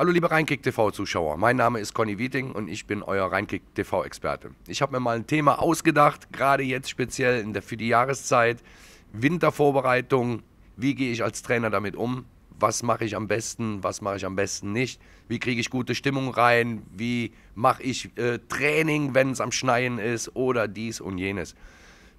Hallo liebe Reinkick TV Zuschauer, mein Name ist Conny Wieting und ich bin euer Reinkick TV Experte. Ich habe mir mal ein Thema ausgedacht, gerade jetzt speziell der, für die Jahreszeit, Wintervorbereitung, wie gehe ich als Trainer damit um, was mache ich am besten, was mache ich am besten nicht, wie kriege ich gute Stimmung rein, wie mache ich äh, Training, wenn es am Schneien ist oder dies und jenes.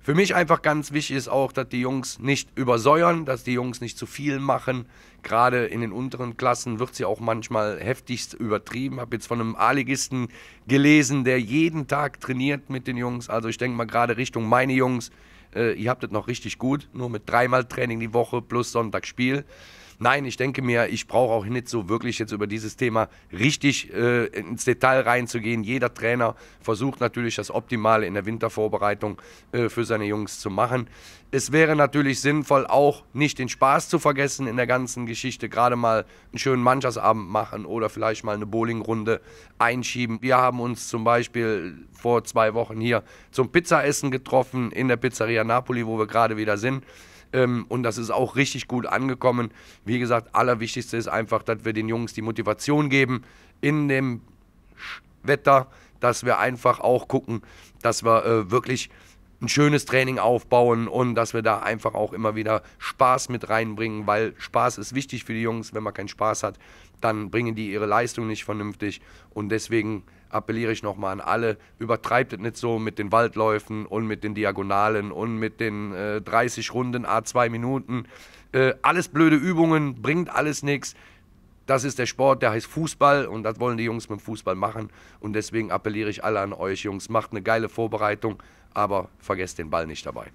Für mich einfach ganz wichtig ist auch, dass die Jungs nicht übersäuern, dass die Jungs nicht zu viel machen. Gerade in den unteren Klassen wird sie auch manchmal heftigst übertrieben. Ich Habe jetzt von einem A-Ligisten gelesen, der jeden Tag trainiert mit den Jungs. Also ich denke mal gerade Richtung meine Jungs, äh, ihr habt es noch richtig gut, nur mit dreimal Training die Woche plus Sonntagsspiel. Nein, ich denke mir, ich brauche auch nicht so wirklich jetzt über dieses Thema richtig äh, ins Detail reinzugehen. Jeder Trainer versucht natürlich das Optimale in der Wintervorbereitung äh, für seine Jungs zu machen. Es wäre natürlich sinnvoll, auch nicht den Spaß zu vergessen in der ganzen Geschichte. Gerade mal einen schönen Mannschaftsabend machen oder vielleicht mal eine Bowlingrunde einschieben. Wir haben uns zum Beispiel vor zwei Wochen hier zum Pizzaessen getroffen in der Pizzeria Napoli, wo wir gerade wieder sind. Ähm, und das ist auch richtig gut angekommen. Wie gesagt, allerwichtigste ist einfach, dass wir den Jungs die Motivation geben in dem Wetter, dass wir einfach auch gucken, dass wir äh, wirklich ein schönes Training aufbauen und dass wir da einfach auch immer wieder Spaß mit reinbringen, weil Spaß ist wichtig für die Jungs. Wenn man keinen Spaß hat, dann bringen die ihre Leistung nicht vernünftig und deswegen appelliere ich nochmal an alle, übertreibt es nicht so mit den Waldläufen und mit den Diagonalen und mit den äh, 30 Runden A2 Minuten. Äh, alles blöde Übungen, bringt alles nichts das ist der Sport, der heißt Fußball und das wollen die Jungs mit dem Fußball machen. Und deswegen appelliere ich alle an euch, Jungs, macht eine geile Vorbereitung, aber vergesst den Ball nicht dabei.